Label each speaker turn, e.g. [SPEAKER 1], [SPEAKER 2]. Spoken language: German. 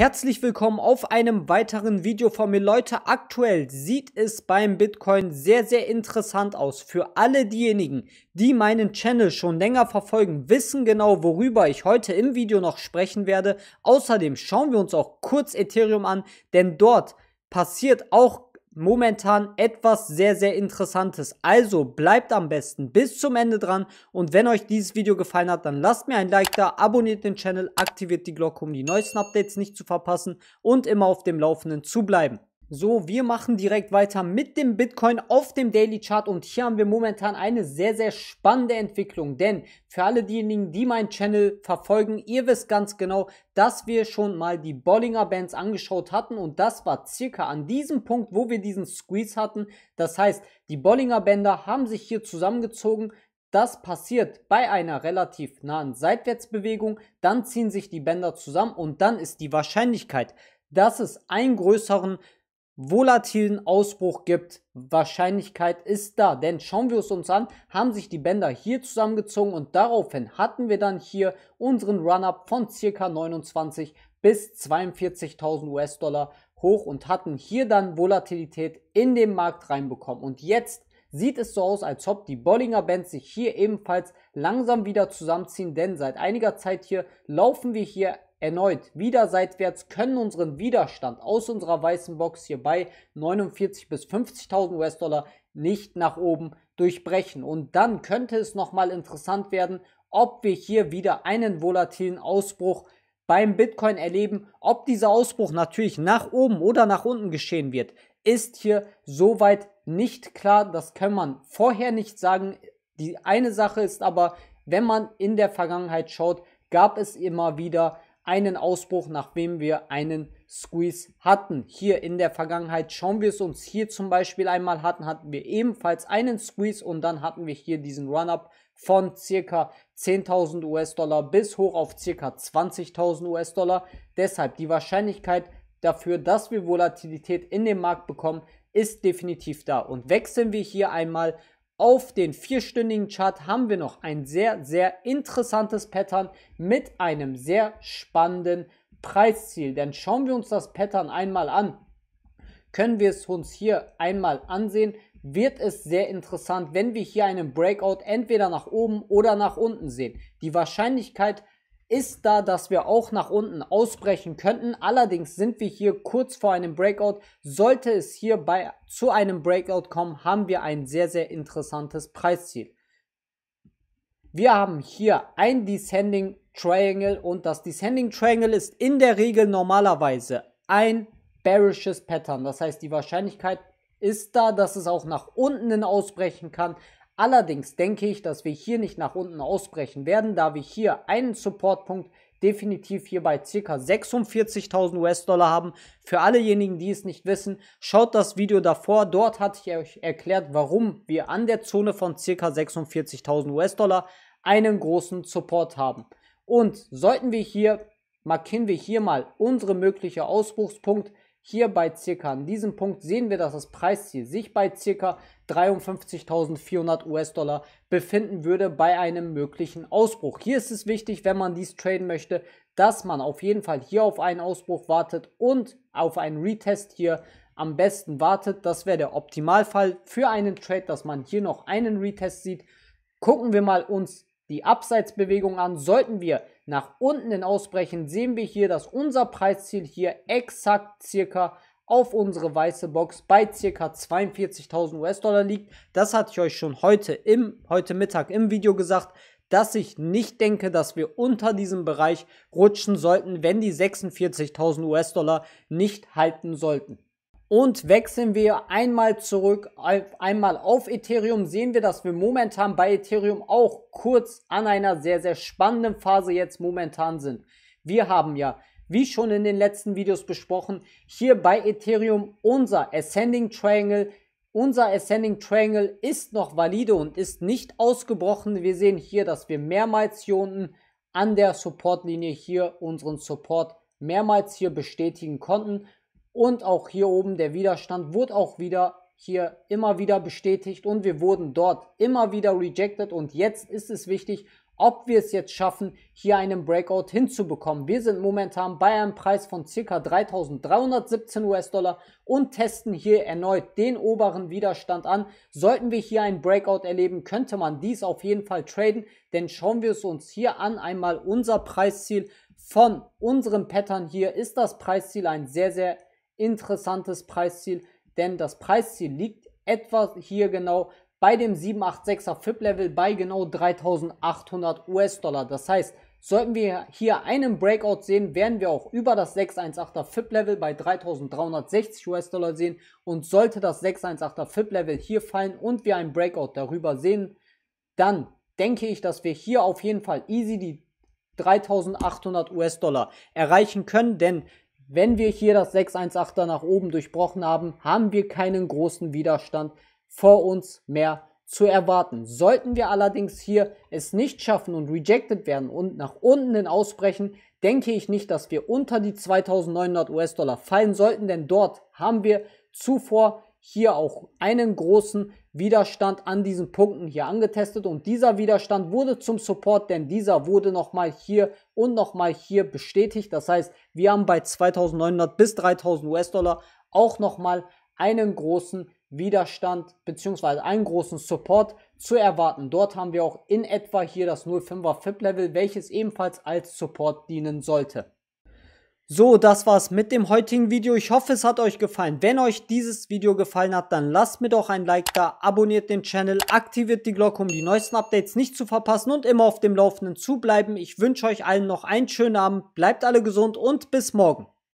[SPEAKER 1] Herzlich willkommen auf einem weiteren Video von mir. Leute, aktuell sieht es beim Bitcoin sehr, sehr interessant aus. Für alle diejenigen, die meinen Channel schon länger verfolgen, wissen genau, worüber ich heute im Video noch sprechen werde. Außerdem schauen wir uns auch kurz Ethereum an, denn dort passiert auch momentan etwas sehr, sehr Interessantes. Also bleibt am besten bis zum Ende dran und wenn euch dieses Video gefallen hat, dann lasst mir ein Like da, abonniert den Channel, aktiviert die Glocke, um die neuesten Updates nicht zu verpassen und immer auf dem Laufenden zu bleiben. So, wir machen direkt weiter mit dem Bitcoin auf dem Daily Chart und hier haben wir momentan eine sehr, sehr spannende Entwicklung, denn für alle diejenigen, die meinen Channel verfolgen, ihr wisst ganz genau, dass wir schon mal die Bollinger Bands angeschaut hatten und das war circa an diesem Punkt, wo wir diesen Squeeze hatten. Das heißt, die Bollinger Bänder haben sich hier zusammengezogen, das passiert bei einer relativ nahen Seitwärtsbewegung, dann ziehen sich die Bänder zusammen und dann ist die Wahrscheinlichkeit, dass es einen größeren volatilen Ausbruch gibt. Wahrscheinlichkeit ist da, denn schauen wir es uns an, haben sich die Bänder hier zusammengezogen und daraufhin hatten wir dann hier unseren Run-Up von ca. 29 bis 42.000 US-Dollar hoch und hatten hier dann Volatilität in den Markt reinbekommen. Und jetzt sieht es so aus, als ob die Bollinger Bands sich hier ebenfalls langsam wieder zusammenziehen, denn seit einiger Zeit hier laufen wir hier Erneut, wieder seitwärts können unseren Widerstand aus unserer weißen Box hier bei 49.000 bis 50.000 US-Dollar nicht nach oben durchbrechen. Und dann könnte es nochmal interessant werden, ob wir hier wieder einen volatilen Ausbruch beim Bitcoin erleben. Ob dieser Ausbruch natürlich nach oben oder nach unten geschehen wird, ist hier soweit nicht klar. Das kann man vorher nicht sagen. Die eine Sache ist aber, wenn man in der Vergangenheit schaut, gab es immer wieder einen Ausbruch, nachdem wir einen Squeeze hatten. Hier in der Vergangenheit schauen wir es uns hier zum Beispiel einmal hatten, hatten wir ebenfalls einen Squeeze und dann hatten wir hier diesen Run-Up von circa 10.000 US-Dollar bis hoch auf circa 20.000 US-Dollar. Deshalb die Wahrscheinlichkeit dafür, dass wir Volatilität in den Markt bekommen, ist definitiv da. Und wechseln wir hier einmal auf den vierstündigen Chart haben wir noch ein sehr, sehr interessantes Pattern mit einem sehr spannenden Preisziel. Denn schauen wir uns das Pattern einmal an, können wir es uns hier einmal ansehen, wird es sehr interessant, wenn wir hier einen Breakout entweder nach oben oder nach unten sehen. Die Wahrscheinlichkeit ist da, dass wir auch nach unten ausbrechen könnten. Allerdings sind wir hier kurz vor einem Breakout. Sollte es hier bei, zu einem Breakout kommen, haben wir ein sehr, sehr interessantes Preisziel. Wir haben hier ein Descending Triangle und das Descending Triangle ist in der Regel normalerweise ein bearishes Pattern. Das heißt, die Wahrscheinlichkeit ist da, dass es auch nach unten ausbrechen kann, Allerdings denke ich, dass wir hier nicht nach unten ausbrechen werden, da wir hier einen Supportpunkt definitiv hier bei ca. 46.000 US-Dollar haben. Für allejenigen, die es nicht wissen, schaut das Video davor. Dort hatte ich euch erklärt, warum wir an der Zone von ca. 46.000 US-Dollar einen großen Support haben. Und sollten wir hier, markieren wir hier mal unsere mögliche Ausbruchspunkt hier bei circa an diesem Punkt sehen wir, dass das Preisziel sich bei circa 53.400 US-Dollar befinden würde bei einem möglichen Ausbruch. Hier ist es wichtig, wenn man dies traden möchte, dass man auf jeden Fall hier auf einen Ausbruch wartet und auf einen Retest hier am besten wartet. Das wäre der Optimalfall für einen Trade, dass man hier noch einen Retest sieht. Gucken wir mal uns die Abseitsbewegung an. Sollten wir nach unten hin ausbrechen, sehen wir hier, dass unser Preisziel hier exakt circa auf unsere weiße Box bei circa 42.000 US-Dollar liegt. Das hatte ich euch schon heute, im, heute Mittag im Video gesagt, dass ich nicht denke, dass wir unter diesem Bereich rutschen sollten, wenn die 46.000 US-Dollar nicht halten sollten. Und wechseln wir einmal zurück, einmal auf Ethereum, sehen wir, dass wir momentan bei Ethereum auch kurz an einer sehr, sehr spannenden Phase jetzt momentan sind. Wir haben ja, wie schon in den letzten Videos besprochen, hier bei Ethereum unser Ascending Triangle. Unser Ascending Triangle ist noch valide und ist nicht ausgebrochen. Wir sehen hier, dass wir mehrmals hier unten an der Supportlinie hier unseren Support mehrmals hier bestätigen konnten und auch hier oben der Widerstand wurde auch wieder hier immer wieder bestätigt und wir wurden dort immer wieder rejected und jetzt ist es wichtig, ob wir es jetzt schaffen, hier einen Breakout hinzubekommen. Wir sind momentan bei einem Preis von ca. 3.317 US-Dollar und testen hier erneut den oberen Widerstand an. Sollten wir hier einen Breakout erleben, könnte man dies auf jeden Fall traden, denn schauen wir es uns hier an, einmal unser Preisziel von unserem Pattern hier ist das Preisziel ein sehr, sehr interessantes Preisziel, denn das Preisziel liegt etwa hier genau bei dem 786er FIP-Level bei genau 3800 US-Dollar. Das heißt, sollten wir hier einen Breakout sehen, werden wir auch über das 618er FIP-Level bei 3360 US-Dollar sehen. Und sollte das 618er FIP-Level hier fallen und wir einen Breakout darüber sehen, dann denke ich, dass wir hier auf jeden Fall easy die 3800 US-Dollar erreichen können, denn wenn wir hier das 618er nach oben durchbrochen haben, haben wir keinen großen Widerstand vor uns mehr zu erwarten. Sollten wir allerdings hier es nicht schaffen und rejected werden und nach unten hin ausbrechen, denke ich nicht, dass wir unter die 2900 US-Dollar fallen sollten, denn dort haben wir zuvor hier auch einen großen Widerstand an diesen Punkten hier angetestet und dieser Widerstand wurde zum Support, denn dieser wurde nochmal hier und nochmal hier bestätigt. Das heißt, wir haben bei 2900 bis 3000 US-Dollar auch nochmal einen großen Widerstand bzw. einen großen Support zu erwarten. Dort haben wir auch in etwa hier das 0,5er FIP-Level, welches ebenfalls als Support dienen sollte. So, das war's mit dem heutigen Video. Ich hoffe, es hat euch gefallen. Wenn euch dieses Video gefallen hat, dann lasst mir doch ein Like da, abonniert den Channel, aktiviert die Glocke, um die neuesten Updates nicht zu verpassen und immer auf dem Laufenden zu bleiben. Ich wünsche euch allen noch einen schönen Abend, bleibt alle gesund und bis morgen.